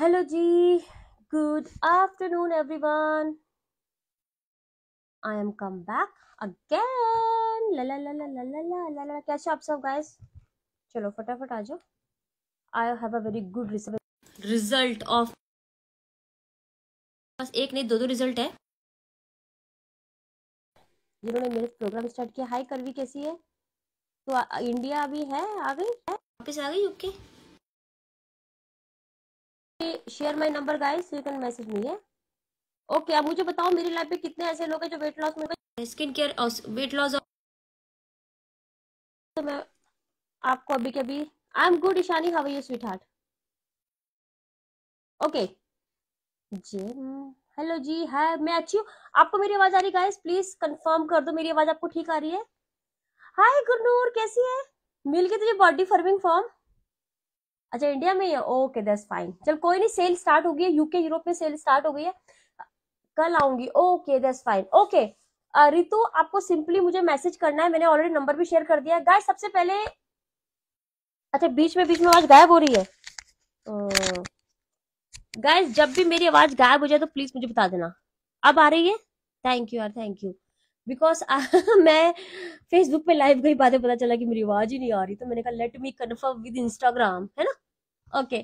hello जी good afternoon everyone I am come back again ला ला ला ला ला ला ला कैसे आप सब गाइस चलो फटाफट आ जाओ I have a very good result result of बस एक नहीं दो दो रिजल्ट है जिन्होंने मेरे प्रोग्राम स्टार्ट किया हाई करवी कैसी है तो आ, इंडिया अभी है आ गई वापिस आ गई UK share my number guys you can message me है ओके okay, अब मुझे बताओ मेरी लाइफ में कितने ऐसे लोग हैं जो वेट लॉस में स्किन केयर वेट लॉस तो मैं आपको अभी कभी I am good Ishani how you sweetheart okay जी हेलो हम्म, जी हाय मैं अच्छी हूँ आपको मेरी आवाज आ रही गाइस प्लीज कंफर्म कर दो मेरी आवाज आपको ठीक आ रही है हाय गुरनूर कैसी है मिल गई तुझे बॉडी फर्मिंग फॉर्म अच्छा इंडिया में ही ओके दस फाइन चल कोई नहीं सेल स्टार्ट हो गई है यूके यूरोप में सेल स्टार्ट हो गई है कल आऊंगी ओके दस फाइन ओके रितु आपको सिंपली मुझे मैसेज करना है मैंने ऑलरेडी नंबर भी शेयर कर दिया है गाय सबसे पहले अच्छा बीच में बीच में आवाज गायब हो रही है गाइस जब भी मेरी आवाज गायब हो जाए तो प्लीज मुझे बता देना अब आ रही है थैंक यू यार थैंक यू बिकॉज मैं फेसबुक पे लाइव गई बातें पता चला कि मेरी आवाज ही नहीं आ रही तो मैंने कहा let me confirm with Instagram है ना ओके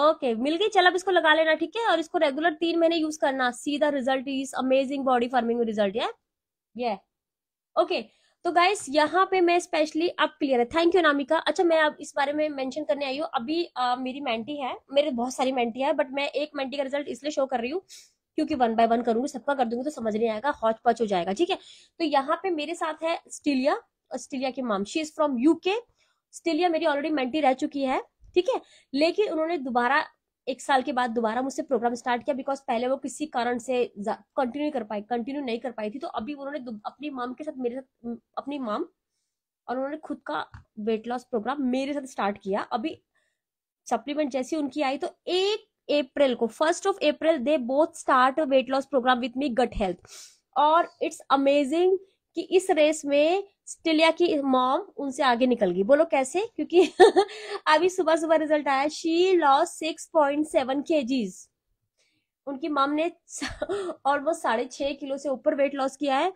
ओके मिल गई चल अब इसको लगा लेना ठीक है और इसको रेगुलर तीन महीने यूज करना सीधा result is amazing body firming result है ये ओके तो गाइस यहाँ पे मैं स्पेशली अब क्लियर है थैंक यू नामिका अच्छा मैं अब इस बारे में मेंशन करने आई हूँ अभी आ, मेरी मेंटी है मेरे बहुत सारी मेंटी है बट मैं एक मेंटी का रिजल्ट इसलिए शो कर रही हूँ क्योंकि वन बाय वन करूंगी सबका कर दूंगी तो समझ नहीं आएगा हॉच पॉच हो जाएगा ठीक है तो यहाँ पे मेरे साथ है स्टीलिया स्टीलिया की mom she is from UK Stelia मेरी ऑलरेडी मेंटी रह चुकी है ठीक है लेकिन उन्होंने दोबारा एक साल के बाद दोबारा मुझसे प्रोग्राम स्टार्ट किया बिकॉज पहले वो किसी कारण से कंटिन्यू कर पाई कंटिन्यू नहीं कर पाई थी तो अभी उन्होंने अपनी माम के साथ मेरे साथ अपनी माम और उन्होंने खुद का वेट लॉस प्रोग्राम मेरे साथ स्टार्ट किया अभी सप्लीमेंट जैसी उनकी आई तो एक अप्रैल को first of April they both start weight loss program with me gut health और इट्स अमेजिंग कि इस रेस में स्टिलिया की मॉम उनसे आगे निकल गई बोलो कैसे क्योंकि अभी सुबह सुबह रिजल्ट आया she loss six point seven K Gs उनकी मॉम ने ऑलमोस्ट साढ़े छह किलो से ऊपर वेट लॉस किया है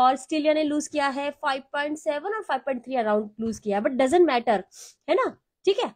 और स्टिलिया ने लूज किया है फाइव पॉइंट सेवन और five point three around lose किया है बट डजेंट मैटर है ना ठीक है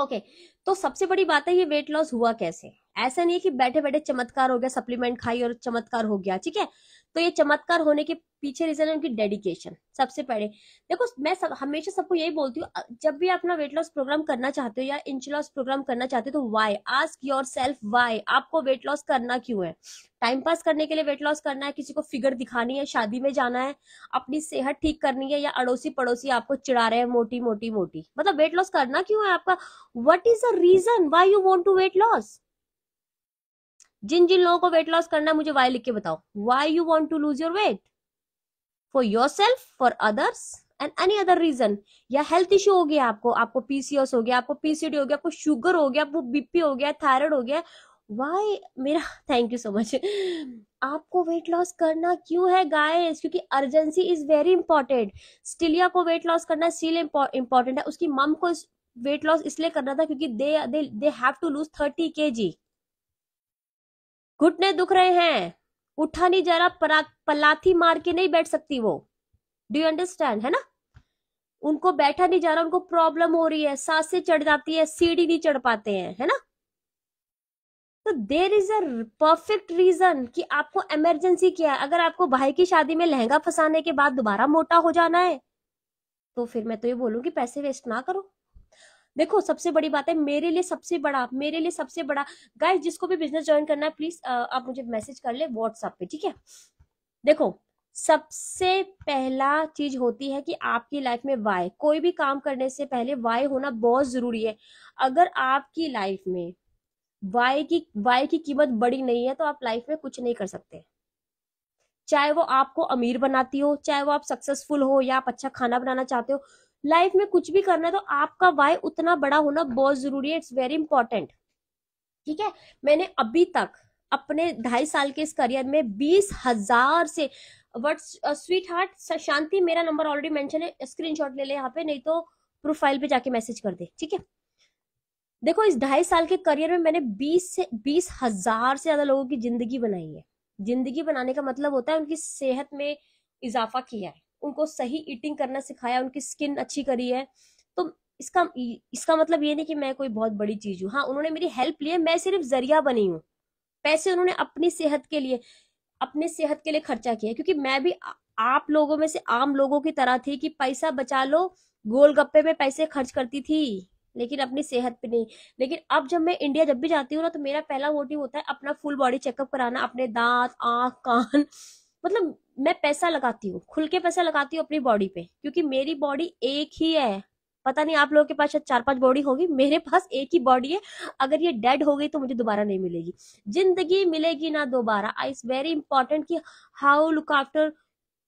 ओके okay, तो सबसे बड़ी बात है ये वेट लॉस हुआ कैसे ऐसा नहीं है कि बैठे बैठे चमत्कार हो गया सप्लीमेंट खाई और चमत्कार हो गया ठीक है तो ये चमत्कार होने के पीछे रीजन है उनकी डेडिकेशन सबसे पहले देखो मैं सब, हमेशा सबको यही बोलती हूँ जब भी अपना वेट लॉस प्रोग्राम करना चाहते हो या इंच लॉस प्रोग्राम करना चाहते हो तो why ask your self why आपको वेट लॉस करना क्यों है टाइम पास करने के लिए वेट लॉस करना है किसी को फिगर दिखानी है शादी में जाना है अपनी सेहत ठीक करनी है या अड़ोसी पड़ोसी आपको चिड़ा रहे हैं मोटी मोटी मोटी मतलब वेट लॉस करना क्यों है आपका what is a reason why you want to weight loss जिन जिन लोगों को वेट लॉस करना मुझे वाई लिख के बताओ why you want to lose your weight for your self for others and any other reason या हेल्थ इश्यू हो गया आपको आपको पीसीओस हो गया आपको पीसीडी हो गया आपको शुगर हो गया आपको बीपी हो गया थायराइड हो गया वाई मेरा थैंक यू सो मच आपको वेट लॉस करना क्यों है गाइस क्योंकि urgency is very important Stilia को वेट लॉस करना स्टील इंपॉर्टेंट है उसकी मम को वेट लॉस इसलिए करना था क्योंकि they they have to lose thirty K G घुटने दुख रहे हैं उठा नहीं जा रहा पलाथी मार के नहीं बैठ सकती वो डू यू अंडरस्टैंड है ना उनको बैठा नहीं जा रहा उनको प्रॉब्लम हो रही है सांसें चढ़ जाती है सीढ़ी नहीं चढ़ पाते हैं है ना तो there is a perfect reason कि आपको इमरजेंसी क्या है अगर आपको भाई की शादी में लहंगा फंसाने के बाद दोबारा मोटा हो जाना है तो फिर मैं तो ये बोलूँ कि पैसे वेस्ट ना करो देखो सबसे बड़ी बात है मेरे लिए सबसे बड़ा मेरे लिए सबसे बड़ा गाइस जिसको भी बिजनेस ज्वाइन करना है प्लीज आप मुझे मैसेज कर ले व्हाट्सएप पे ठीक है देखो सबसे पहला चीज होती है कि आपकी लाइफ में वाई कोई भी काम करने से पहले वाई होना बहुत जरूरी है अगर आपकी लाइफ में वाई की वाई की कीमत बड़ी नहीं है तो आप लाइफ में कुछ नहीं कर सकते चाहे वो आपको अमीर बनाती हो चाहे वो आप सक्सेसफुल हो या आप अच्छा खाना बनाना चाहते हो लाइफ में कुछ भी करना है तो आपका वाई उतना बड़ा होना बहुत जरूरी है इट्स वेरी इंपॉर्टेंट ठीक है मैंने अभी तक अपने ढाई साल के इस करियर में बीस हजार से वट स्वीट हार्ट शांति मेरा नंबर ऑलरेडी मेंशन है स्क्रीनशॉट ले ले यहाँ पे नहीं तो प्रोफाइल पे जाके मैसेज कर दे ठीक है देखो इस ढाई साल के करियर में मैंने बीस से बीस हजार से ज्यादा लोगों की जिंदगी बनाई है जिंदगी बनाने का मतलब होता है उनकी सेहत में इजाफा किया है उनको सही ईटिंग करना सिखाया उनकी स्किन अच्छी करी है तो इसका इसका मतलब ये नहीं कि मैं कोई बहुत बड़ी चीज हूँ हाँ उन्होंने मेरी हेल्प ली है मैं सिर्फ जरिया बनी हूँ पैसे उन्होंने अपनी सेहत के लिए अपने सेहत के लिए खर्चा किया क्योंकि मैं भी आप लोगों में से आम लोगों की तरह थी कि पैसा बचा लो गोलगप्पे में पैसे खर्च करती थी लेकिन अपनी सेहत पे नहीं लेकिन अब जब मैं इंडिया जब भी जाती हूँ ना तो मेरा पहला मोटिव होता है अपना फुल बॉडी चेकअप कराना अपने दांत आंख कान मतलब मैं पैसा लगाती हूँ खुल के पैसा लगाती हूँ अपनी बॉडी पे क्योंकि मेरी बॉडी एक ही है पता नहीं आप लोगों के पास शायद चार पांच बॉडी होगी मेरे पास एक ही बॉडी है अगर ये डेड हो गई तो मुझे दोबारा नहीं मिलेगी जिंदगी मिलेगी ना दोबारा आई इज वेरी इंपॉर्टेंट कि how look after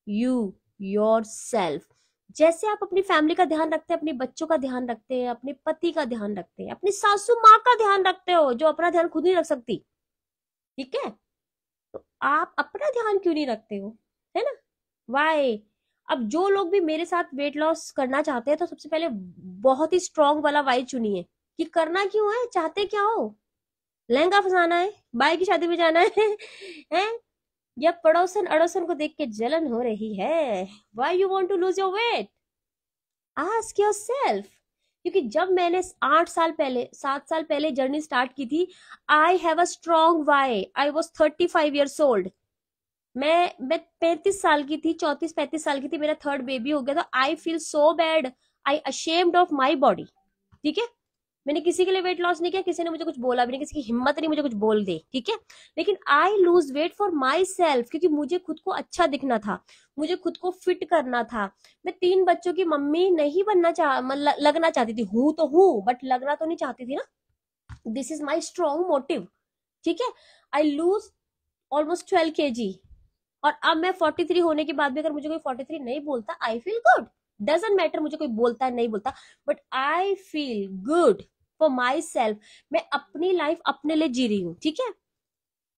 you your self जैसे आप अपनी फैमिली का ध्यान रखते हैं अपने बच्चों का ध्यान रखते हैं अपने पति का ध्यान रखते हैं अपनी सासू माँ का ध्यान रखते हो जो अपना ध्यान खुद नहीं रख सकती ठीक है आप अपना ध्यान क्यों नहीं रखते हो है ना वाई अब जो लोग भी मेरे साथ वेट लॉस करना चाहते हैं तो सबसे पहले बहुत ही स्ट्रांग वाला वाई चुनिए कि करना क्यों है चाहते क्या हो लहंगा फसाना है बाई की शादी में जाना है हैं या पड़ोसन अड़ोसन को देख के जलन हो रही है why you want to lose your weight ask your self क्योंकि जब मैंने आठ साल पहले सात साल पहले जर्नी स्टार्ट की थी I have a strong why I was thirty five years old मैं मैं पैंतीस साल की थी चौतीस पैंतीस साल की थी मेरा थर्ड बेबी हो गया तो I feel so bad I ashamed of my body ठीक है मैंने किसी के लिए वेट लॉस नहीं किया किसी ने मुझे कुछ बोला भी नहीं किसी की हिम्मत नहीं मुझे कुछ बोल दे ठीक है लेकिन I lose weight for my self क्योंकि मुझे खुद को अच्छा दिखना था मुझे खुद को फिट करना था मैं तीन बच्चों की मम्मी नहीं बनना चाह लगना चाहती थी हूं तो हूं बट लगना तो नहीं चाहती थी ना this is my strong motive ठीक है आई लूज ऑलमोस्ट ट्वेल्व के जी और अब मैं फोर्टी थ्री होने के बाद भी अगर मुझे कोई फोर्टी थ्री नहीं बोलता I feel good doesn't matter मुझे कोई बोलता है नहीं बोलता but I feel good for my self मैं अपनी लाइफ अपने लिए जी रही हूँ ठीक है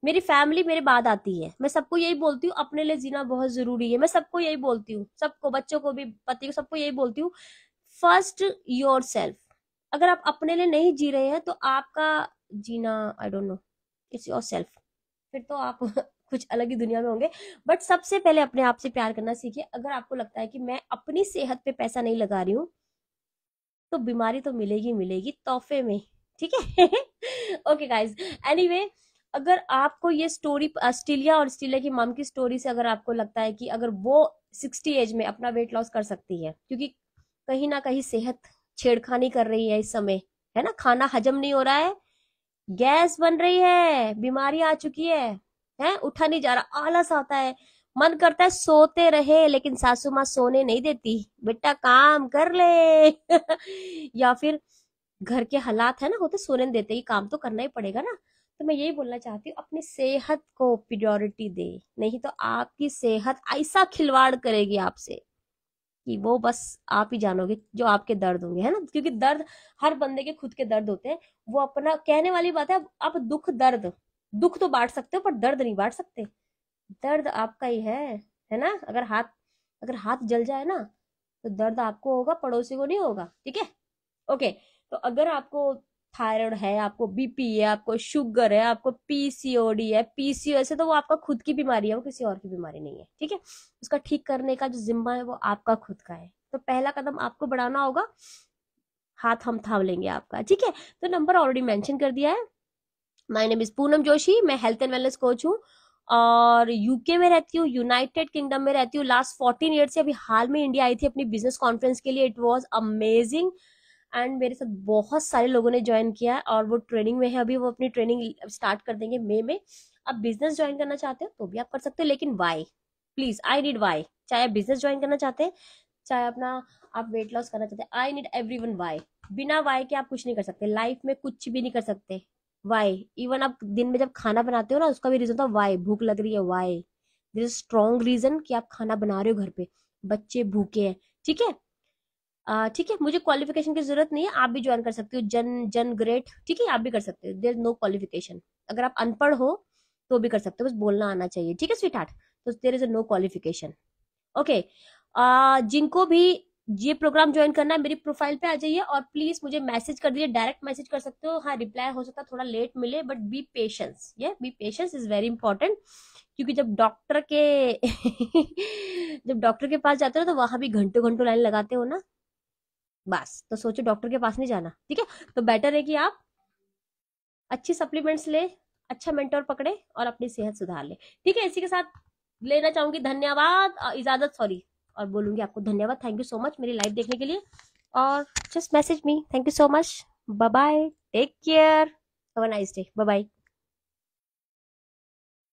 मेरी फैमिली मेरे बाद आती है मैं सबको यही बोलती हूँ अपने लिए जीना बहुत जरूरी है मैं सबको यही बोलती हूँ सबको बच्चों को भी पति को सबको यही बोलती हूँ फर्स्ट योर सेल्फ अगर आप अपने लिए नहीं जी रहे हैं तो आपका जीना I don't know it's your self फिर तो आप कुछ अलग ही दुनिया में होंगे बट सबसे पहले अपने आप से प्यार करना सीखिए अगर आपको लगता है कि मैं अपनी सेहत पे पैसा नहीं लगा रही हूँ तो बीमारी तो मिलेगी मिलेगी तोहफे में ठीक है ओके गाइज एनी अगर आपको ये स्टोरी ऑस्ट्रेलिया और ऑस्ट्रेलिया की मम की स्टोरी से अगर आपको लगता है कि अगर वो सिक्सटी एज में अपना वेट लॉस कर सकती है क्योंकि कहीं ना कहीं सेहत छेड़खानी कर रही है इस समय है ना खाना हजम नहीं हो रहा है गैस बन रही है बीमारी आ चुकी है है उठा नहीं जा रहा आलस आता है मन करता है सोते रहे लेकिन सासू माँ सोने नहीं देती बेटा काम कर ले या फिर घर के हालात है ना होते सोने देते ही काम तो करना ही पड़ेगा ना तो मैं यही बोलना चाहती हूँ अपनी सेहत को प्रियोरिटी दे नहीं तो आपकी सेहत ऐसा खिलवाड़ करेगी आपसे कि वो बस आप ही जानोगे जो आपके दर्द होंगे है ना क्योंकि दर्द हर बंदे के खुद के दर्द होते हैं वो अपना कहने वाली बात है आप दुख दर्द दुख तो बांट सकते हो पर दर्द नहीं बांट सकते दर्द आपका ही है है ना अगर हाथ अगर हाथ जल जाए ना तो दर्द आपको होगा पड़ोसी को नहीं होगा ठीक है ओके तो अगर आपको थायराइड है आपको बीपी है आपको शुगर है आपको पीसीओडी है पीसीओ ऐसे तो वो आपका खुद की बीमारी है वो किसी और की बीमारी नहीं है ठीक है उसका ठीक करने का जो जिम्मा है वो आपका खुद का है तो पहला कदम आपको बढ़ाना होगा हाथ हम थाम लेंगे आपका ठीक है तो नंबर ऑलरेडी मेंशन कर दिया है my name is Poonam Joshi मैं हेल्थ एंड वेलनेस कोच हूँ और यूके में रहती हूँ यूनाइटेड किंगडम में रहती हूँ लास्ट फोर्टीन ईयर से अभी हाल में इंडिया आई थी अपनी बिजनेस कॉन्फ्रेंस के लिए इट वॉज अमेजिंग एंड मेरे साथ बहुत सारे लोगों ने ज्वाइन किया है और वो ट्रेनिंग में है अभी वो अपनी ट्रेनिंग स्टार्ट कर देंगे मे में आप बिजनेस ज्वाइन करना चाहते हो तो भी आप कर सकते हो लेकिन why please I need why चाहे आप बिजनेस ज्वाइन करना चाहते हैं चाहे अपना आप वेट लॉस करना चाहते हैं I need everyone why बिना वाई के आप कुछ नहीं कर सकते लाइफ में कुछ भी नहीं कर सकते वाई इवन आप दिन में जब खाना बनाते हो ना उसका भी रीजन था वाई भूख लग रही है वाई दिस स्ट्रॉन्ग रीजन कि आप खाना बना रहे हो घर पे बच्चे भूखे हैं ठीक है ठीक है मुझे क्वालिफिकेशन की जरूरत नहीं है आप भी ज्वाइन कर सकते हो जन जन ग्रेट ठीक है आप भी कर सकते हो देर नो क्वालिफिकेशन अगर आप अनपढ़ हो तो भी कर सकते हो बस बोलना आना चाहिए ठीक है स्वीट हार्ट तो there is a no qualification okay जिनको भी ये प्रोग्राम ज्वाइन करना मेरी प्रोफाइल पे आ जाइए और प्लीज मुझे मैसेज कर दीजिए डायरेक्ट मैसेज कर सकते हो हाँ रिप्लाई हो सकता है थोड़ा लेट मिले बट बी पेशेंस ये be patience is very important क्योंकि जब डॉक्टर के जब डॉक्टर के पास जाते हो तो वहां भी घंटों घंटों लाइन लगाते हो ना बस तो सोचो डॉक्टर के पास नहीं जाना ठीक है तो बेटर है कि आप अच्छी सप्लीमेंट्स ले अच्छा मेंटोर पकड़े और अपनी सेहत सुधार ले ठीक है इसी के साथ लेना चाहूंगी धन्यवाद इजाजत सॉरी और बोलूँगी आपको धन्यवाद थैंक यू सो मच मेरी लाइव देखने के लिए और just message me thank you so much bye take care have a nice day bye